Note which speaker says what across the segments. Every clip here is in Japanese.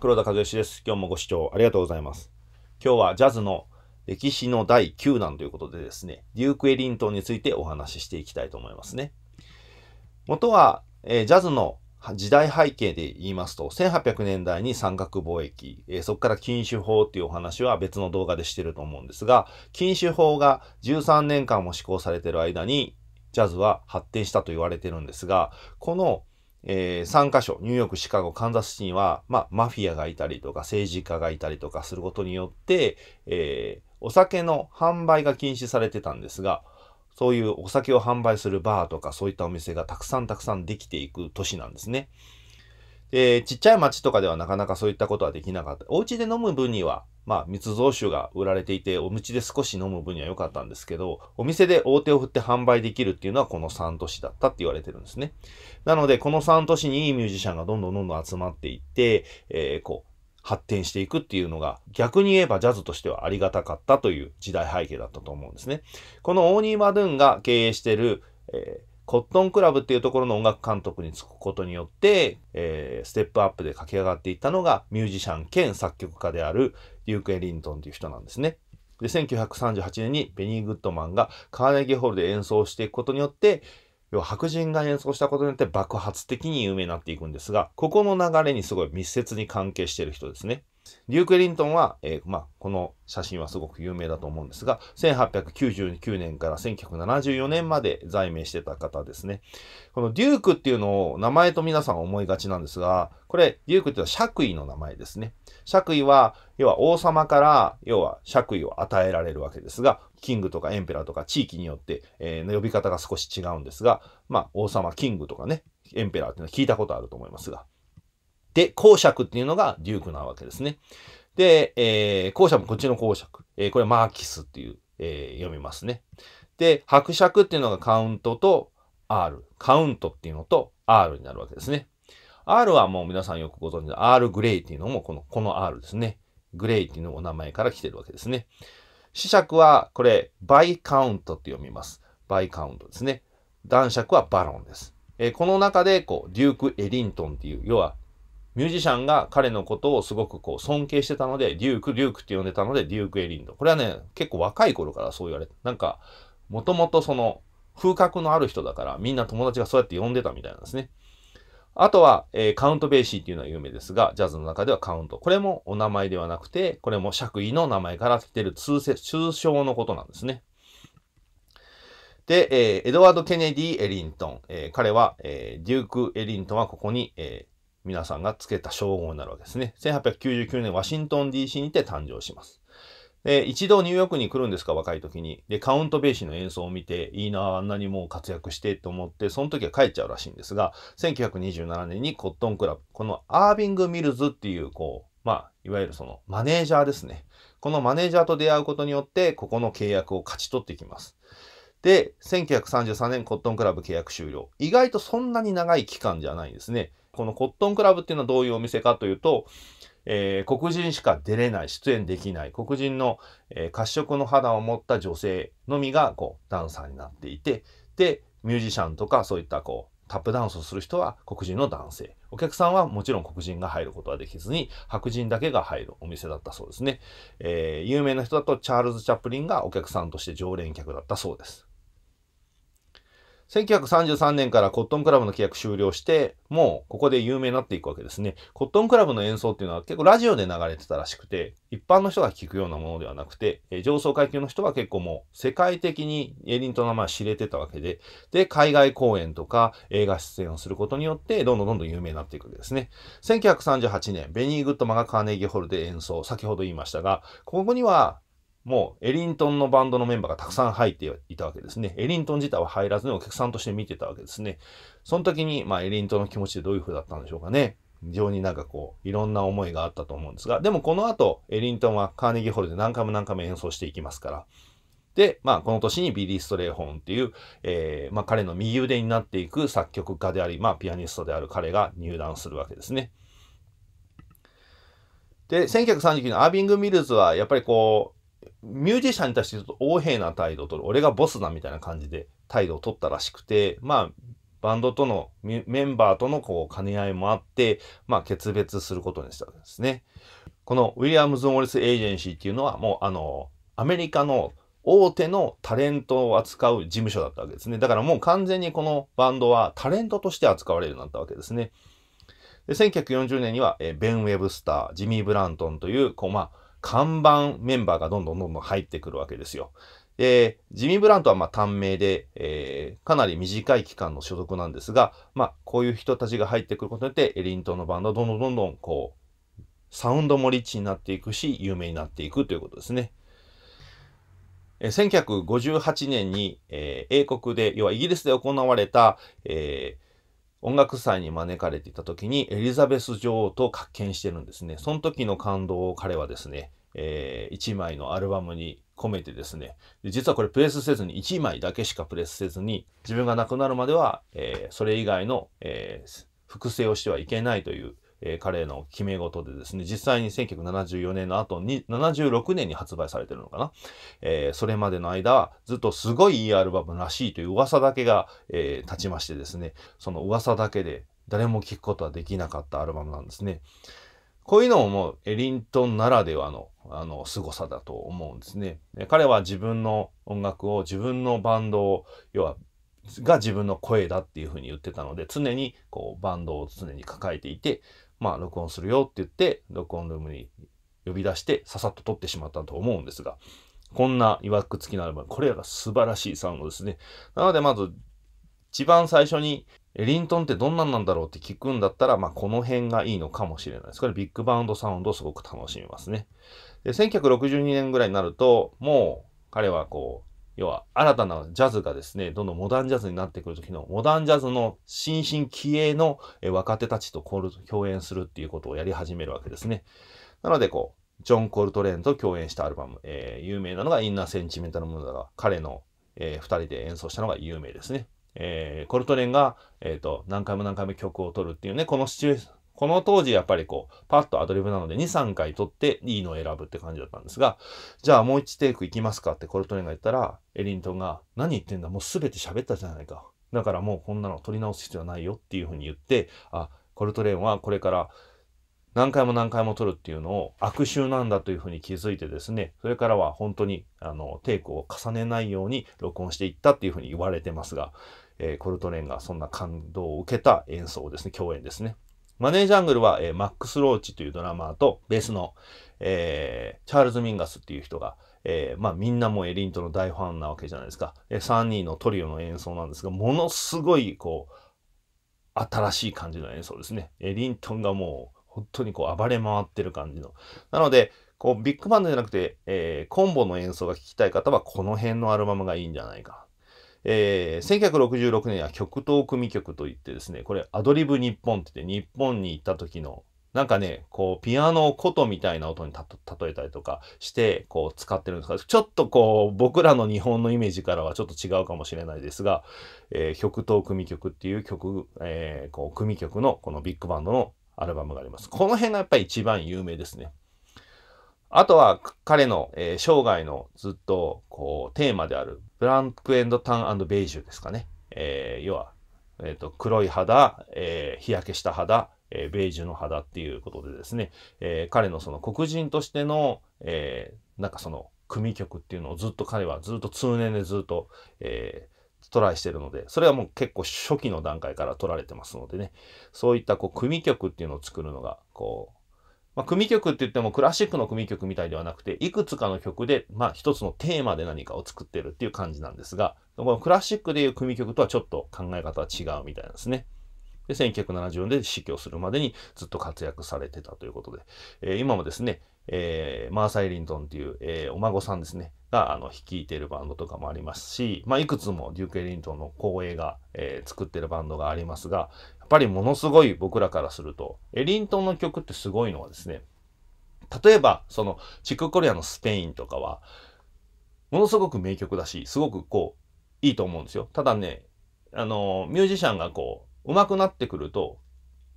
Speaker 1: 黒田和義です。今日もご視聴ありがとうございます。今日はジャズの歴史の第9弾ということでですね、デューク・エリントンについてお話ししていきたいと思いますね。元は、えー、ジャズの時代背景で言いますと、1800年代に三角貿易、えー、そこから禁酒法っていうお話は別の動画でしてると思うんですが、禁酒法が13年間も施行されてる間に、ジャズは発展したと言われてるんですが、このえー、3箇所、ニューヨーク、シカゴ、カンザスシティには、まあ、マフィアがいたりとか、政治家がいたりとかすることによって、えー、お酒の販売が禁止されてたんですが、そういうお酒を販売するバーとか、そういったお店がたくさんたくさんできていく都市なんですね。えー、ちっちゃい町とかではなかなかそういったことはできなかった。お家で飲む分には、まあ、密造酒が売られていて、お家で少し飲む分には良かったんですけど、お店で大手を振って販売できるっていうのはこの3都市だったって言われてるんですね。なので、この3都市にいいミュージシャンがどんどんどんどん集まっていって、えー、こう、発展していくっていうのが逆に言えばジャズとしてはありがたかったという時代背景だったと思うんですね。このオーニー・マドゥンが経営してる、えーコットンクラブっていうところの音楽監督に就くことによって、えー、ステップアップで駆け上がっていったのがミュージシャン兼作曲家であるデューク・エリントンという人なんですね。で、1938年にベニー・グッドマンがカーネギーホールで演奏していくことによって、要は白人が演奏したことによって爆発的に有名になっていくんですが、ここの流れにすごい密接に関係している人ですね。デューク・エリントンは、えー、まあ、この写真はすごく有名だと思うんですが、1899年から1974年まで在名してた方ですね。このデュークっていうのを名前と皆さん思いがちなんですが、これ、デュークっていうのは爵位の名前ですね。爵位は、要は王様から、要は爵位を与えられるわけですが、キングとかエンペラーとか地域によって、えー、呼び方が少し違うんですが、まあ、王様、キングとかね、エンペラーっていうのは聞いたことあると思いますが、で、公爵っていうのがデュークなわけですね。で、えー、公爵もこっちの公爵。えー、これマーキスっていう、えー、読みますね。で、伯爵っていうのがカウントと R。カウントっていうのと R になるわけですね。R はもう皆さんよくご存知の R グレイっていうのもこの、この R ですね。グレイっていうのも名前から来てるわけですね。子爵はこれ、バイカウントって読みます。バイカウントですね。男爵はバロンです。えー、この中で、こう、デューク・エリントンっていう、要はミュージシャンが彼のことをすごくこう尊敬してたので、デューク、デュークって呼んでたので、デューク・エリンド。これはね、結構若い頃からそう言われて、なんか、もともとその、風格のある人だから、みんな友達がそうやって呼んでたみたいなんですね。あとは、えー、カウント・ベーシーっていうのは有名ですが、ジャズの中ではカウント。これもお名前ではなくて、これも爵位の名前から来てる通通称のことなんですね。で、えー、エドワード・ケネディ・エリントン。えー、彼は、えデューク・エリントンはここに、え皆さんが付けた称号になるわけですね。1899年、ワシントン DC にて誕生します。で、一度ニューヨークに来るんですか、若い時に。で、カウント・ベーシーの演奏を見て、いいなあんなにもう活躍してと思って、その時は帰っちゃうらしいんですが、1927年にコットンクラブ、このアービング・ミルズっていう、こう、まあ、いわゆるそのマネージャーですね。このマネージャーと出会うことによって、ここの契約を勝ち取っていきます。で、1933年コットンクラブ契約終了。意外とそんなに長い期間じゃないんですね。このコットンクラブっていうのはどういうお店かというと、えー、黒人しか出れない、出演できない、黒人の、えー、褐色の肌を持った女性のみが、こう、ダンサーになっていて、で、ミュージシャンとか、そういった、こう、タップダンスをする人は黒人の男性。お客さんはもちろん黒人が入ることはできずに、白人だけが入るお店だったそうですね。えー、有名な人だとチャールズ・チャップリンがお客さんとして常連客だったそうです。1933年からコットンクラブの契約終了して、もうここで有名になっていくわけですね。コットンクラブの演奏っていうのは結構ラジオで流れてたらしくて、一般の人が聴くようなものではなくて、え上層階級の人は結構もう世界的にエリントの名前は知れてたわけで、で、海外公演とか映画出演をすることによって、どんどんどんどん有名になっていくわけですね。1938年、ベニー・グッドマンがカーネギーホールで演奏、先ほど言いましたが、ここにはもうエリントンのバンドのメンバーがたくさん入っていたわけですね。エリントン自体は入らずにお客さんとして見てたわけですね。その時に、まあ、エリントンの気持ちでどういう風だったんでしょうかね。非常になんかこう、いろんな思いがあったと思うんですが、でもこの後、エリントンはカーネギーホールで何回も何回も演奏していきますから。で、まあ、この年にビリー・ストレイホーンっていう、えー、まあ、彼の右腕になっていく作曲家であり、まあ、ピアニストである彼が入団するわけですね。で、1939年、アービング・ミルズは、やっぱりこう、ミュージシャンに対してちょっと横柄な態度を取る、俺がボスだみたいな感じで態度を取ったらしくて、まあ、バンドとの、メンバーとのこう兼ね合いもあって、まあ、決別することにしたんですね。このウィリアムズ・モリス・エージェンシーっていうのは、もうあの、アメリカの大手のタレントを扱う事務所だったわけですね。だからもう完全にこのバンドはタレントとして扱われるようになったわけですね。で1940年には、えベン・ウェブスター、ジミー・ブラントンという、こう、まあ、看板メンバーがどんどんどんどん入ってくるわけですよ。で、ジミー・ブラントはまあ短命で、えー、かなり短い期間の所属なんですが、まあ、こういう人たちが入ってくることによって、エリントンのバンドはどんどんどんどん、こう、サウンドもリッチになっていくし、有名になっていくということですね。え1958年に、えー、英国で、要はイギリスで行われた、えー、音楽祭に招かれていた時にエリザベス女王と発見してるんですね。その時の感動を彼はですね、えー、1枚のアルバムに込めてですねで、実はこれプレスせずに1枚だけしかプレスせずに、自分が亡くなるまでは、えー、それ以外の、えー、複製をしてはいけないというえー、彼の決め事でですね、実際に1974年の後に、76年に発売されてるのかな。えー、それまでの間、ずっとすごいいいアルバムらしいという噂だけが、えー、立ちましてですね、その噂だけで誰も聴くことはできなかったアルバムなんですね。こういうのももうエリントンならではのあの凄さだと思うんですね。彼は自分の音楽を自分のバンドを要はが自分の声だっていうふうに言ってたので常にこうバンドを常に抱えていてまあ、録音するよって言って、録音ルームに呼び出して、ささっと撮ってしまったと思うんですが、こんな曰く付きのアルバム、これらが素晴らしいサウンドですね。なので、まず、一番最初に、リントンってどんなんなんだろうって聞くんだったら、まあ、この辺がいいのかもしれないです。これ、ビッグバウンドサウンドをすごく楽しみますね。で、1962年ぐらいになると、もう、彼はこう、要は新たなジャズがですね、どんどんモダンジャズになってくる時の、モダンジャズの新進気鋭の若手たちと共演するっていうことをやり始めるわけですね。なので、こう、ジョン・コルトレーンと共演したアルバム、えー、有名なのがインナー・センチメンタル・ムードだが、彼の、えー、2人で演奏したのが有名ですね。えー、コルトレーンが、えーと何回も何回も曲を取るっていうね、このシチュエーション、この当時やっぱりこう、パッとアドリブなので2、3回撮っていいのを選ぶって感じだったんですが、じゃあもう1テイクいきますかってコルトレンが言ったら、エリントンが、何言ってんだもうすべて喋ったじゃないか。だからもうこんなの撮り直す必要はないよっていうふうに言って、あ、コルトレーンはこれから何回も何回も撮るっていうのを悪臭なんだというふうに気づいてですね、それからは本当にあのテイクを重ねないように録音していったっていうふうに言われてますが、えー、コルトレーンがそんな感動を受けた演奏ですね、共演ですね。マネージャングルは、えー、マックス・ローチというドラマーと、ベースの、えー、チャールズ・ミンガスっていう人が、えー、まあみんなもエリントの大ファンなわけじゃないですか。えー、3人のトリオの演奏なんですが、ものすごい、こう、新しい感じの演奏ですね。エリントンがもう、本当にこう暴れ回ってる感じの。なので、こうビッグバンドじゃなくて、えー、コンボの演奏が聴きたい方はこの辺のアルバムがいいんじゃないかえー、1966年は極東組曲といってですね、これアドリブ日本って言って日本に行った時のなんかね、こう、ピアノを琴みたいな音に例えたりとかして、こう、使ってるんですが、ちょっとこう、僕らの日本のイメージからはちょっと違うかもしれないですが、えー、極東組曲っていう曲、えー、こう、組曲のこのビッグバンドのアルバムがあります。この辺がやっぱり一番有名ですね。あとは彼の、えー、生涯のずっとこうテーマであるブランクエンドタンベージュですかね。えー、要は、えーと、黒い肌、えー、日焼けした肌、えベージュの肌っていうことでですね、え彼のその黒人としての、えなんかその組曲っていうのをずっと彼はずっと通年でずっと、えトライしてるので、それはもう結構初期の段階から取られてますのでね、そういったこう組曲っていうのを作るのが、こう、まあ、組曲って言ってもクラシックの組曲みたいではなくて、いくつかの曲で、まあ、一つのテーマで何かを作ってるっていう感じなんですが、このクラシックでいう組曲とはちょっと考え方は違うみたいなんですね。で、1974年で死去するまでにずっと活躍されてたということで、えー、今もですね、えー、マーサイ・リントンっていう、えー、お孫さんですね、が、あの、率いてるバンドとかもありますし、まあ、いくつもデューク・エリントンの光栄が、えー、作ってるバンドがありますが、やっぱりものすごい僕らからすると、エリントンの曲ってすごいのはですね、例えば、その、チックコリアのスペインとかは、ものすごく名曲だし、すごくこう、いいと思うんですよ。ただね、あの、ミュージシャンがこう、上手くなってくると、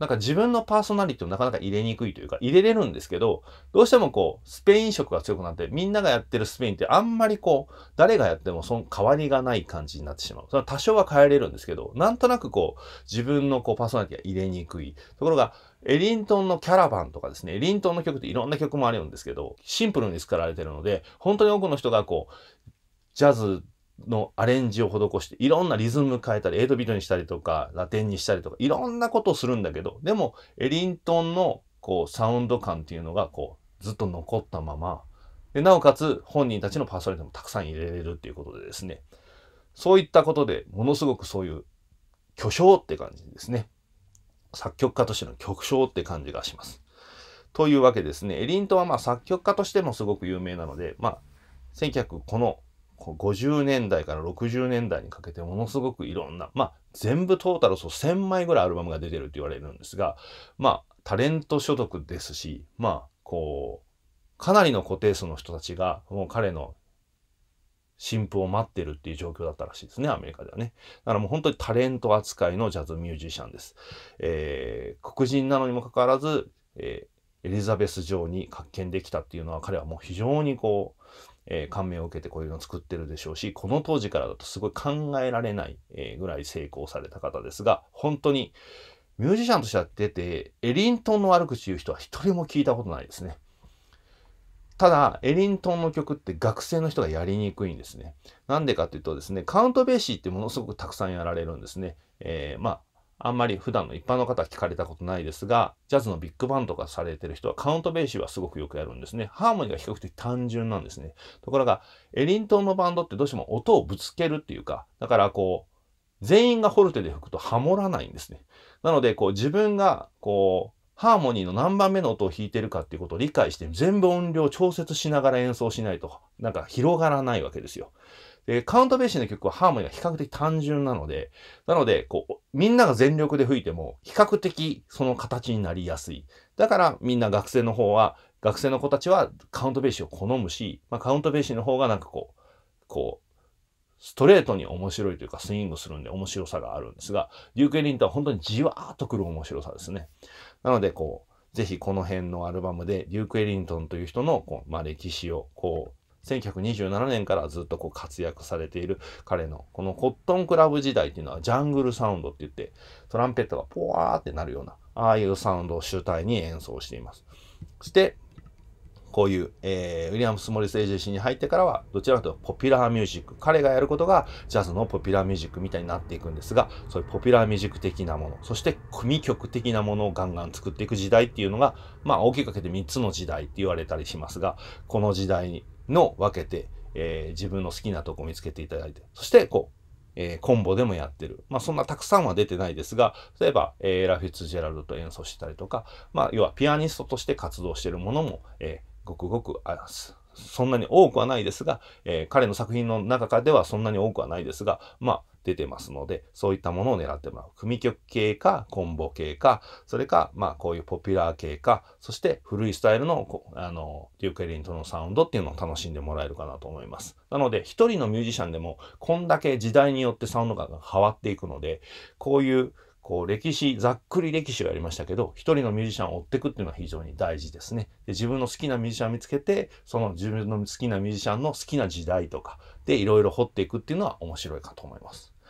Speaker 1: なんか自分のパーソナリティをなかなか入れにくいというか、入れれるんですけど、どうしてもこう、スペイン色が強くなって、みんながやってるスペインってあんまりこう、誰がやってもその変わりがない感じになってしまう。それは多少は変えれるんですけど、なんとなくこう、自分のこう、パーソナリティが入れにくい。ところが、エリントンのキャラバンとかですね、エリントンの曲っていろんな曲もあるんですけど、シンプルに作られてるので、本当に多くの人がこう、ジャズのアレンジを施して、いろんなリズム変えたり、8ビートにしたりとか、ラテンにしたりとか、いろんなことをするんだけど、でも、エリントンの、こう、サウンド感っていうのが、こう、ずっと残ったまま、で、なおかつ、本人たちのパーソナリティもたくさん入れれるっていうことでですね、そういったことでものすごくそういう巨匠って感じですね。作曲家としての曲匠って感じがします。というわけですね。エリントンはまあ作曲家としてもすごく有名なので、まあ、1900このこう50年代から60年代にかけてものすごくいろんな、まあ、全部トータルそう1,000枚ぐらいアルバムが出てるって言われるんですがまあタレント所属ですしまあこうかなりの固定数の人たちがもう彼の新婦を待ってるっていう状況だったらしいですね、アメリカではね。だからもう本当にタレント扱いのジャズミュージシャンです。えー、黒人なのにもかかわらず、えー、エリザベス女王に発見できたっていうのは彼はもう非常にこうえー、感銘を受けてこういうのを作ってるでしょうし、この当時からだとすごい考えられない、えぐらい成功された方ですが、本当にミュージシャンとしては出てエリントンの悪口言う人は一人も聞いたことないですね。ただ、エリントンの曲って学生の人がやりにくいんですね。なんでかっていうとですね、カウントベーシーってものすごくたくさんやられるんですね。えー、まあ、あんまり普段の一般の方は聞かれたことないですが、ジャズのビッグバンドがされてる人はカウントベーシーはすごくよくやるんですね。ハーモニーが比較的単純なんですね。ところが、エリントンのバンドってどうしても音をぶつけるっていうか、だからこう、全員がホルテで吹くとハモらないんですね。なので、こう自分が、こう、ハーモニーの何番目の音を弾いてるかっていうことを理解して、全部音量調節しながら演奏しないと、なんか広がらないわけですよ。で、カウントベーシーの曲はハーモニーが比較的単純なので、なので、こう、みんなが全力で吹いても、比較的その形になりやすい。だから、みんな学生の方は、学生の子たちはカウントベーシーを好むし、まあ、カウントベーシーの方がなんかこう、こう、ストレートに面白いというかスイングするんで面白さがあるんですが、デューク・エリントは本当にじわーっとくる面白さですね。なので、こう、ぜひこの辺のアルバムで、デューク・エリントンという人のこう、まあ、歴史をこう、1927年からずっとこう活躍されている彼のこのコットンクラブ時代っていうのはジャングルサウンドって言ってトランペットがポワーってなるようなああいうサウンドを主体に演奏しています。そしてこういう、えー、ウィリアムス・モリス・エージェシーに入ってからは、どちらかというとポピュラーミュージック。彼がやることがジャズのポピュラーミュージックみたいになっていくんですが、そういうポピュラーミュージック的なもの、そして組曲的なものをガンガン作っていく時代っていうのが、まあ大きくかけて3つの時代って言われたりしますが、この時代に、の分けて、えー、自分の好きなとこ見つけていただいて、そして、こう、えー、コンボでもやってる。まあ、そんなたくさんは出てないですが、例えば、えー、ラフィッツ・ジェラルドと演奏したりとか、まあ、要はピアニストとして活動してるものも、えー、ごくごくあります。そんなに多くはないですが、えー、彼の作品の中ではそんなに多くはないですが、まあ、出てますので、そういったものを狙ってもらう。組曲系か、コンボ系か、それか、まあ、こういうポピュラー系か、そして古いスタイルの、あの、デューク・エリントのサウンドっていうのを楽しんでもらえるかなと思います。なので、一人のミュージシャンでも、こんだけ時代によってサウンドが変わっていくので、こういう、こう歴史ざっくり歴史をやりましたけど一人のミュージシャンを追っていくっていうのは非常に大事ですねで自分の好きなミュージシャンを見つけてその自分の好きなミュージシャンの好きな時代とかでいろいろ掘っていくっていうのは面白いかと思います